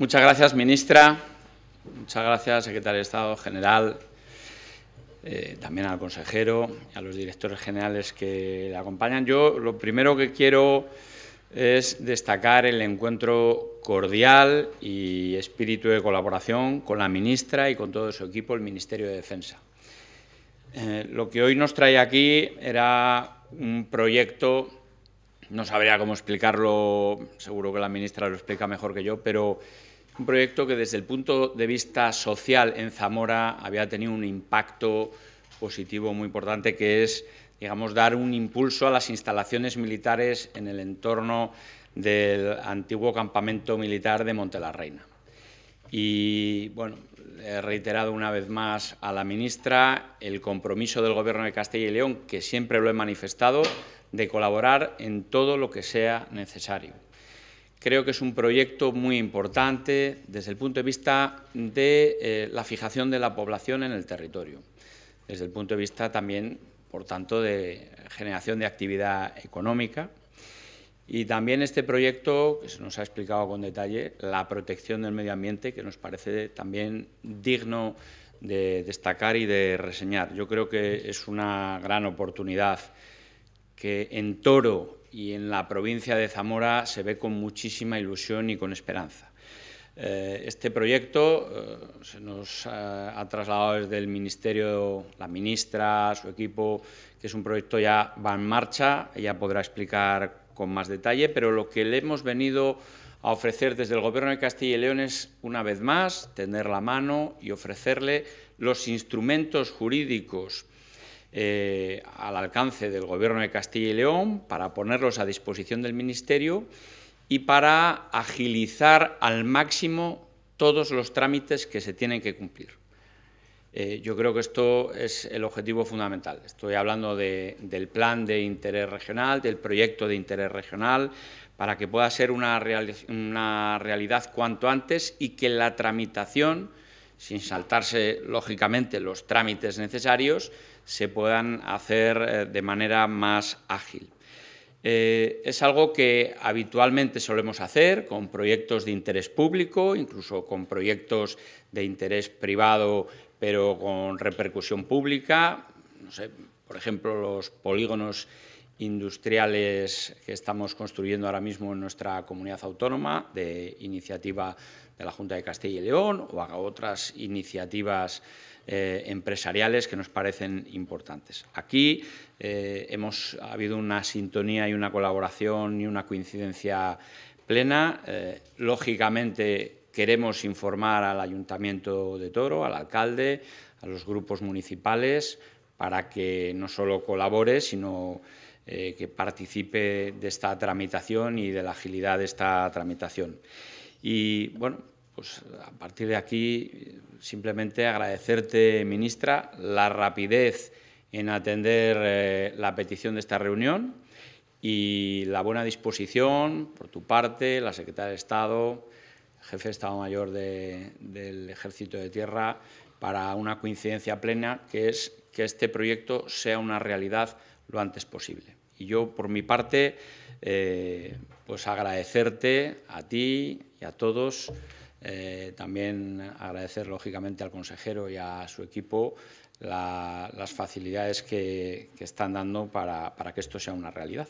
Muchas gracias, ministra. Muchas gracias, secretario de Estado General, eh, también al consejero, a los directores generales que le acompañan. Yo lo primero que quiero es destacar el encuentro cordial y espíritu de colaboración con la ministra y con todo su equipo, el Ministerio de Defensa. Eh, lo que hoy nos trae aquí era un proyecto, no sabría cómo explicarlo, seguro que la ministra lo explica mejor que yo, pero un proyecto que desde el punto de vista social en Zamora había tenido un impacto positivo muy importante que es digamos, dar un impulso a las instalaciones militares en el entorno del antiguo campamento militar de Montelarreina. Y, bueno, he reiterado una vez más a la ministra el compromiso del Gobierno de Castilla y León, que siempre lo he manifestado, de colaborar en todo lo que sea necesario. Creo que es un proyecto muy importante desde el punto de vista de eh, la fijación de la población en el territorio, desde el punto de vista también, por tanto, de generación de actividad económica y también este proyecto, que se nos ha explicado con detalle, la protección del medio ambiente, que nos parece también digno de destacar y de reseñar. Yo creo que es una gran oportunidad que en Toro y en la provincia de Zamora se ve con muchísima ilusión y con esperanza. Eh, este proyecto eh, se nos ha trasladado desde el Ministerio, la ministra, su equipo, que es un proyecto ya va en marcha, ella podrá explicar con más detalle, pero lo que le hemos venido a ofrecer desde el Gobierno de Castilla y León es, una vez más, tener la mano y ofrecerle los instrumentos jurídicos eh, al alcance del Gobierno de Castilla y León para ponerlos a disposición del Ministerio y para agilizar al máximo todos los trámites que se tienen que cumplir. Eh, yo creo que esto es el objetivo fundamental. Estoy hablando del plan de interés regional, del proyecto de interés regional, para que pueda ser una realidad cuanto antes y que la tramitación sin saltarse lógicamente los trámites necesarios, se puedan hacer eh, de manera más ágil. Eh, es algo que habitualmente solemos hacer con proyectos de interés público, incluso con proyectos de interés privado, pero con repercusión pública. por ejemplo, los polígonos industriales que estamos construyendo ahora mismo en nuestra comunidad autónoma, de iniciativa de la Junta de Castilla y León o haga otras iniciativas eh, empresariales que nos parecen importantes. Aquí eh, hemos habido una sintonía y una colaboración y una coincidencia plena. Eh, lógicamente queremos informar al Ayuntamiento de Toro, al alcalde, a los grupos municipales, para que no solo colabore, sino eh, que participe de esta tramitación y de la agilidad de esta tramitación. Y bueno, pues a partir de aquí simplemente agradecerte, ministra, la rapidez en atender eh, la petición de esta reunión y la buena disposición por tu parte, la secretaria de Estado, jefe de Estado Mayor del Ejército de Tierra, para una coincidencia plena que es que este proyecto sea una realidad lo antes posible. Y yo, por mi parte, eh, pues agradecerte a ti y a todos, eh, también agradecer lógicamente al consejero y a su equipo las facilidades que, están dando para que esto sea una realidad.